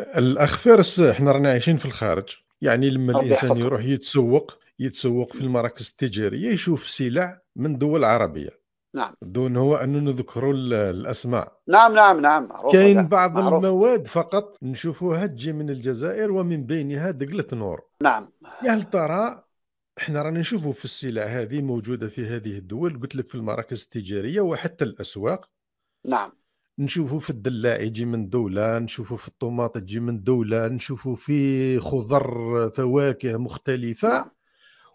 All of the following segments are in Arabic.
الاخ فارس احنا رانا عايشين في الخارج يعني لما الانسان يروح يتسوق يتسوق في المراكز التجاريه يشوف سلع من دول عربيه نعم دون هو ان نذكروا الاسماء نعم نعم نعم كاين بعض معروف. المواد فقط نشوفوها تجي من الجزائر ومن بينها دقلة نور نعم يا هل ترى احنا رانا نشوفوا في السلع هذه موجوده في هذه الدول قلت لك في المراكز التجاريه وحتى الاسواق نعم نشوفوا في الدلاع يجي من دوله نشوفوا في الطماط تجي من دوله نشوفوا في خضر فواكه مختلفه نعم.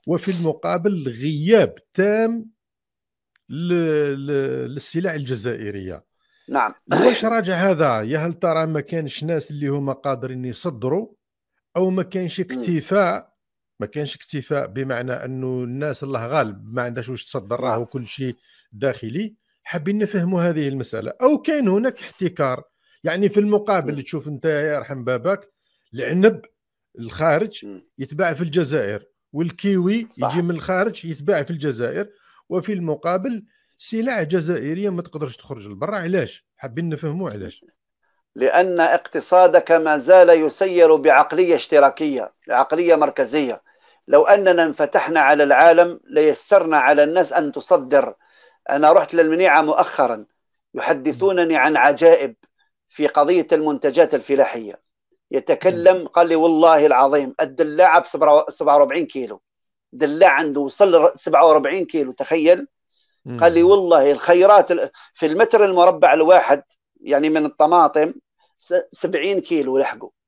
وفي المقابل غياب تام للسلع الجزائريه نعم واش راجع هذا يا هل ترى ما كانش ناس اللي هما قادرين يصدروا او ما كانش اكتفاء ما كانش اكتفاء بمعنى انه الناس الله غالب ما عندهاش واش تصدر نعم. راهو كل شيء داخلي حابين نفهموا هذه المساله او كان هناك احتكار يعني في المقابل م. تشوف انت يا يرحم باباك العنب الخارج يتباع في الجزائر والكيوي صح. يجي من الخارج يتباع في الجزائر وفي المقابل سلع جزائريه ما تقدرش تخرج لبرا علاش حابين نفهموا علاش لان اقتصادك ما زال يسير بعقليه اشتراكيه عقليه مركزيه لو اننا انفتحنا على العالم ليسرنا على الناس ان تصدر أنا رحت للمنيعة مؤخرا يحدثونني عن عجائب في قضية المنتجات الفلاحية يتكلم قال لي والله العظيم الدلاع ب 47 كيلو دلاع عنده وصل 47 كيلو تخيل قال لي والله الخيرات في المتر المربع الواحد يعني من الطماطم 70 كيلو لحقه